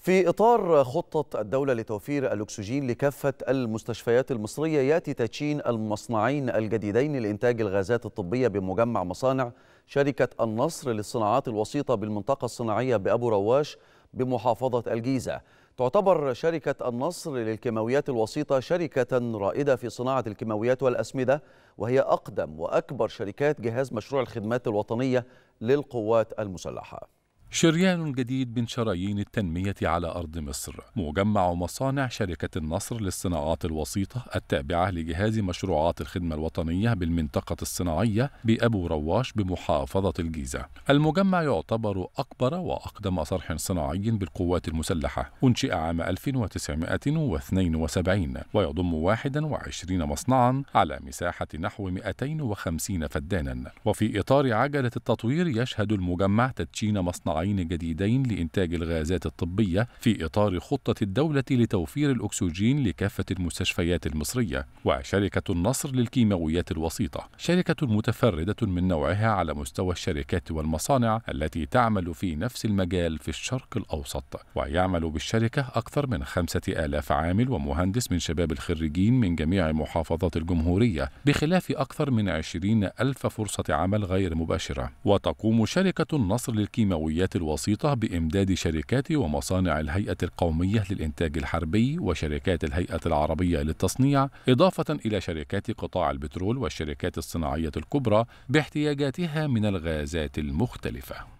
في إطار خطة الدولة لتوفير الأكسجين لكافة المستشفيات المصرية يأتي تدشين المصنعين الجديدين لإنتاج الغازات الطبية بمجمع مصانع شركة النصر للصناعات الوسيطة بالمنطقة الصناعية بأبو رواش بمحافظة الجيزة تعتبر شركة النصر للكيماويات الوسيطة شركة رائدة في صناعة الكيماويات والأسمدة وهي أقدم وأكبر شركات جهاز مشروع الخدمات الوطنية للقوات المسلحة شريان جديد من شرايين التنمية على أرض مصر مجمع مصانع شركة النصر للصناعات الوسيطة التابعة لجهاز مشروعات الخدمة الوطنية بالمنطقة الصناعية بأبو رواش بمحافظة الجيزة المجمع يعتبر أكبر وأقدم صرح صناعي بالقوات المسلحة أنشئ عام 1972 ويضم 21 مصنعا على مساحة نحو 250 فدانا وفي إطار عجلة التطوير يشهد المجمع تدشين مصنع مصنعين جديدين لإنتاج الغازات الطبية في إطار خطة الدولة لتوفير الأكسجين لكافة المستشفيات المصرية وشركة النصر للكيماويات الوسيطة شركة متفردة من نوعها على مستوى الشركات والمصانع التي تعمل في نفس المجال في الشرق الأوسط ويعمل بالشركة أكثر من خمسة آلاف عامل ومهندس من شباب الخريجين من جميع محافظات الجمهورية بخلاف أكثر من عشرين ألف فرصة عمل غير مباشرة وتقوم شركة النصر للكيماويات الولايات الوسيطة بإمداد شركات ومصانع الهيئة القومية للإنتاج الحربي وشركات الهيئة العربية للتصنيع إضافة إلى شركات قطاع البترول والشركات الصناعية الكبرى باحتياجاتها من الغازات المختلفة